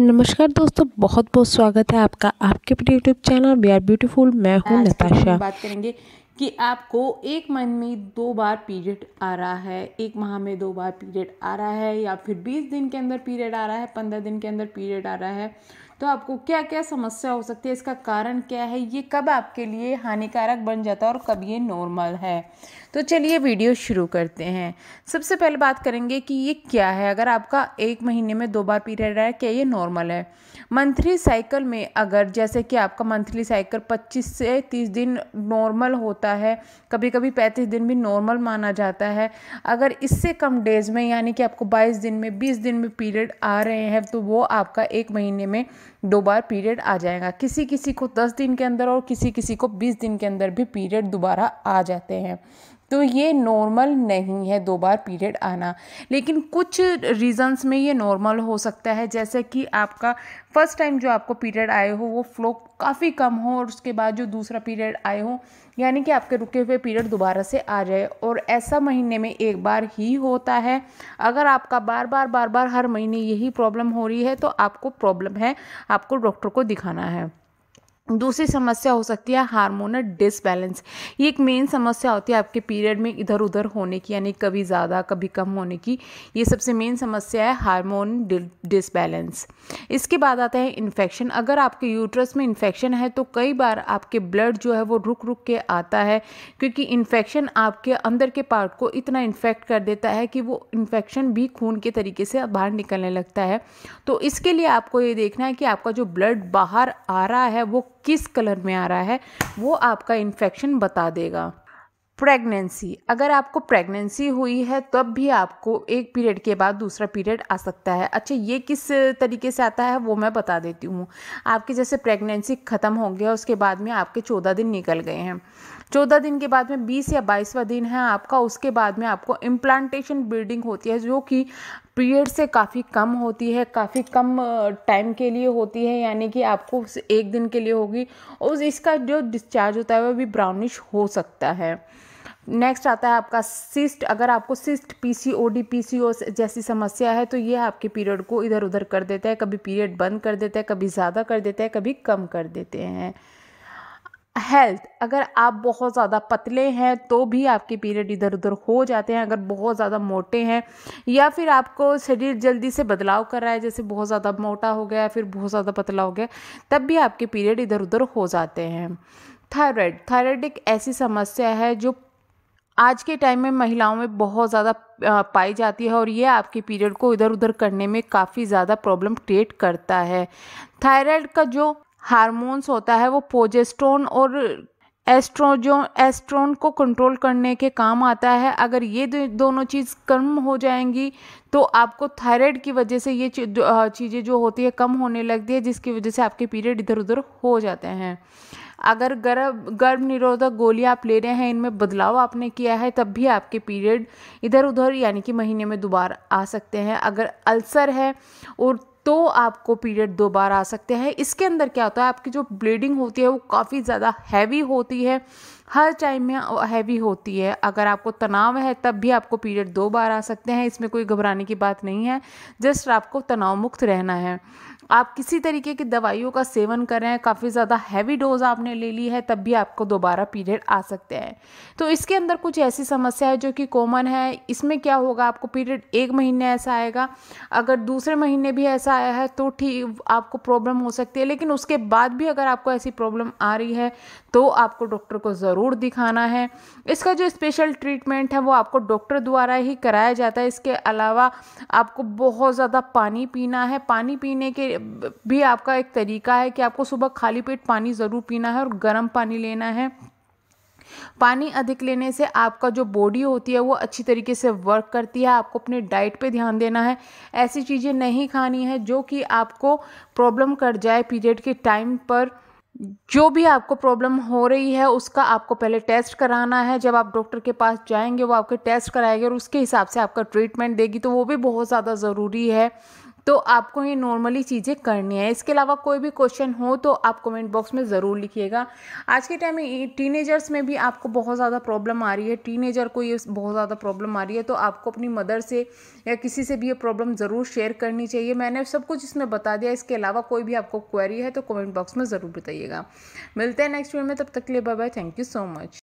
नमस्कार दोस्तों बहुत बहुत स्वागत है आपका आपके अपने YouTube channel we are beautiful मैं हूँ नताशा बात करेंगे कि आपको एक मंथ में दो बार पीरियड आ रहा है एक माह में दो बार पीरियड आ रहा है या फिर बीस दिन के अंदर पीरियड आ रहा है पंद्रह दिन के अंदर पीरियड आ रहा है तो आपको क्या क्या समस्या हो सकती है इसका कारण क्या है ये कब आपके लिए हानिकारक बन जाता है और कब ये नॉर्मल है तो चलिए वीडियो शुरू करते हैं सबसे पहले बात करेंगे कि ये क्या है अगर आपका एक महीने में दो बार पीरियड आया क्या ये नॉर्मल है मंथली साइकिल में अगर जैसे कि आपका मंथली साइकिल 25 से 30 दिन नॉर्मल होता है कभी कभी 35 दिन भी नॉर्मल माना जाता है अगर इससे कम डेज़ में यानी कि आपको 22 दिन में 20 दिन में पीरियड आ रहे हैं तो वो आपका एक महीने में दोबारा पीरियड आ जाएगा किसी किसी को दस दिन के अंदर और किसी किसी को बीस दिन के अंदर भी पीरियड दोबारा आ जाते हैं तो ये नॉर्मल नहीं है दो बार पीरियड आना लेकिन कुछ रीज़न्स में ये नॉर्मल हो सकता है जैसे कि आपका फर्स्ट टाइम जो आपको पीरियड आए हो वो फ्लो काफ़ी कम हो और उसके बाद जो दूसरा पीरियड आए हो यानी कि आपके रुके हुए पीरियड दोबारा से आ जाए और ऐसा महीने में एक बार ही होता है अगर आपका बार बार बार बार हर महीने यही प्रॉब्लम हो रही है तो आपको प्रॉब्लम है आपको डॉक्टर को दिखाना है दूसरी समस्या हो सकती है हार्मोनल डिसबैलेंस ये एक मेन समस्या होती है आपके पीरियड में इधर उधर होने की यानी कभी ज़्यादा कभी कम होने की ये सबसे मेन समस्या है हार्मोन डिसबैलेंस इसके बाद आता है इन्फेक्शन अगर आपके यूट्रस में इन्फेक्शन है तो कई बार आपके ब्लड जो है वो रुक रुक के आता है क्योंकि इन्फेक्शन आपके अंदर के पार्ट को इतना इन्फेक्ट कर देता है कि वो इन्फेक्शन भी खून के तरीके से बाहर निकलने लगता है तो इसके लिए आपको ये देखना है कि आपका जो ब्लड बाहर आ रहा है वो किस कलर में आ रहा है वो आपका इन्फेक्शन बता देगा प्रेगनेंसी अगर आपको प्रेगनेंसी हुई है तब भी आपको एक पीरियड के बाद दूसरा पीरियड आ सकता है अच्छा ये किस तरीके से आता है वो मैं बता देती हूँ आपके जैसे प्रेगनेंसी ख़त्म हो गया उसके बाद में आपके चौदह दिन निकल गए हैं चौदह दिन के बाद में बीस या बाईसवा दिन है आपका उसके बाद में आपको इम्प्लांटेशन बिल्डिंग होती है जो कि पीरियड से काफ़ी कम होती है काफ़ी कम टाइम के लिए होती है यानी कि आपको एक दिन के लिए होगी और इसका जो डिस्चार्ज होता है वह भी ब्राउनिश हो सकता है नेक्स्ट आता है आपका सिस्ट अगर आपको सिस्ट पीसीओडी ओ जैसी समस्या है तो ये आपके पीरियड को इधर उधर कर देता है कभी पीरियड बंद कर देता है कभी ज़्यादा कर देता है कभी कम कर देते हैं हेल्थ अगर आप बहुत ज़्यादा पतले हैं तो भी आपके पीरियड इधर उधर हो जाते हैं अगर बहुत ज़्यादा मोटे हैं या फिर आपको शरीर जल्दी से बदलाव कर रहा है जैसे बहुत ज़्यादा मोटा हो गया फिर बहुत ज़्यादा पतला हो गया तब भी आपके पीरियड इधर उधर हो जाते हैं थायराइड थायराइड एक ऐसी समस्या है जो आज के टाइम में महिलाओं में बहुत ज़्यादा पाई जाती है और ये आपके पीरियड को इधर उधर करने में काफ़ी ज़्यादा प्रॉब्लम क्रिएट करता है थायराइड का जो हार्मोन्स होता है वो पोजेस्ट्रोन और एस्ट्रोजो एस्ट्रोन को कंट्रोल करने के काम आता है अगर ये दोनों चीज़ कम हो जाएंगी तो आपको थायराइड की वजह से ये चीज़ें जो होती है कम होने लगती है जिसकी वजह से आपके पीरियड इधर उधर हो जाते हैं अगर गर्भ गर्भ निरोधक गोलियाँ आप ले रहे हैं इनमें बदलाव आपने किया है तब भी आपके पीरियड इधर उधर यानी कि महीने में दोबारा आ सकते हैं अगर अल्सर है और तो आपको पीरियड दो बार आ सकते हैं इसके अंदर क्या होता है आपकी जो ब्लीडिंग होती है वो काफ़ी ज़्यादा हैवी होती है हर टाइम में हैवी होती है अगर आपको तनाव है तब भी आपको पीरियड दो बार आ सकते हैं इसमें कोई घबराने की बात नहीं है जस्ट आपको तनाव मुक्त रहना है आप किसी तरीके की दवाइयों का सेवन कर रहे हैं काफ़ी ज़्यादा हैवी डोज आपने ले ली है तब भी आपको दोबारा पीरियड आ सकते हैं तो इसके अंदर कुछ ऐसी समस्या है जो कि कॉमन है इसमें क्या होगा आपको पीरियड एक महीने ऐसा आएगा अगर दूसरे महीने भी ऐसा आया है तो ठीक आपको प्रॉब्लम हो सकती है लेकिन उसके बाद भी अगर आपको ऐसी प्रॉब्लम आ रही है तो आपको डॉक्टर को ज़रूर दिखाना है इसका जो स्पेशल ट्रीटमेंट है वो आपको डॉक्टर द्वारा ही कराया जाता है इसके अलावा आपको बहुत ज़्यादा पानी पीना है पानी पीने के भी आपका एक तरीका है कि आपको सुबह खाली पेट पानी ज़रूर पीना है और गर्म पानी लेना है पानी अधिक लेने से आपका जो बॉडी होती है वो अच्छी तरीके से वर्क करती है आपको अपने डाइट पे ध्यान देना है ऐसी चीज़ें नहीं खानी है जो कि आपको प्रॉब्लम कर जाए पीरियड के टाइम पर जो भी आपको प्रॉब्लम हो रही है उसका आपको पहले टेस्ट कराना है जब आप डॉक्टर के पास जाएंगे वो आपके टेस्ट कराएंगे और उसके हिसाब से आपका ट्रीटमेंट देगी तो वो भी बहुत ज़्यादा ज़रूरी है तो आपको ये नॉर्मली चीज़ें करनी है इसके अलावा कोई भी क्वेश्चन हो तो आप कमेंट बॉक्स में ज़रूर लिखिएगा आज के टाइम में टीनेजर्स में भी आपको बहुत ज़्यादा प्रॉब्लम आ रही है टीनेजर को ये बहुत ज़्यादा प्रॉब्लम आ रही है तो आपको अपनी मदर से या किसी से भी ये प्रॉब्लम ज़रूर शेयर करनी चाहिए मैंने सब कुछ इसमें बता दिया इसके अलावा कोई भी आपको क्वेरी है तो कमेंट बॉक्स में ज़रूर बताइएगा मिलते हैं नेक्स्ट वीडियो में तब तक लिए bye bye thank you so much